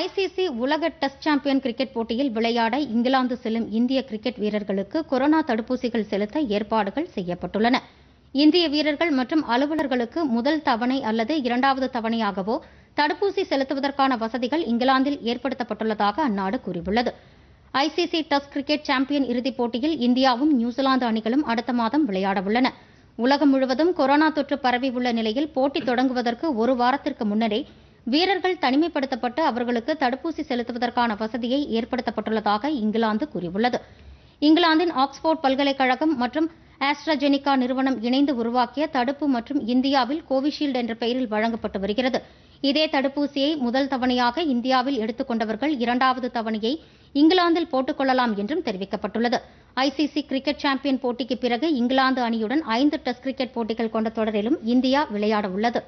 ICC உலக test champion cricket போட்டியில் விளையாட இங்கிலாந்து செல்லும் இந்திய கிரிக்கெட் வீரர்களுக்கு கொரோனா தடுப்பூசிகள் செலுத்த ஏற்பாடுகள் செய்யப்பட்டுள்ளன இந்திய வீரர்கள் மற்றும் அலுவலர்களுக்கு முதல் தவணை அல்லது இரண்டாவது தவணையாகவோ தடுப்பூசி செலுத்துவதற்கான வசதிகள் இங்கிலாந்தில் ஏற்படுத்தப்பட்டுள்ளதாக அந்நாடு கூறியுள்ளது ஐசிசி டெஸ்ட் கிரிக்கெட் சாம்பியன் இறுதிப் போட்டியில் இந்தியாவும் நியூசிலாந்து அணிகளும் அடுத்த மாதம் விளையாடவுள்ளன உலகம் முழுவதும் கொரோனா தொற்று பரவியுள்ள நிலையில் போட்டி தொடங்குவதற்கு ஒரு வாரத்திற்கு முன்னரே வீரர்கள் தனிமைப்படுத்தப்பட்டு அவர்களுக்கு தடுப்பூசி செலுத்துவதற்கான வசதியை ஏற்படுத்தப்பட்டுள்ளதாக இங்கிலாந்து கூறியுள்ளது இங்கிலாந்தின் ஆக்ஸ்போர்ட் பல்கலைக்கழகம் மற்றும் ஆஸ்ட்ராஜெனிகா நிறுவனம் இணைந்து உருவாக்கிய தடுப்பு மற்றும் இந்தியாவில் கோவிஷீல்டு என்ற பெயரில் வழங்கப்பட்டு வருகிறது இதே தடுப்பூசியை முதல் தவணையாக இந்தியாவில் எடுத்துக்கொண்டவர்கள் இரண்டாவது தவணையை இங்கிலாந்தில் போட்டுக்கொள்ளலாம் என்றும் தெரிவிக்கப்பட்டுள்ளது ஐசிசி கிரிக்கெட் சாம்பியன் போட்டிக்கு பிறகு இங்கிலாந்து அணியுடன் ஐந்து டெஸ்ட் கிரிக்கெட் போட்டிகள் கொண்ட தொடரிலும் இந்தியா விளையாட உள்ளது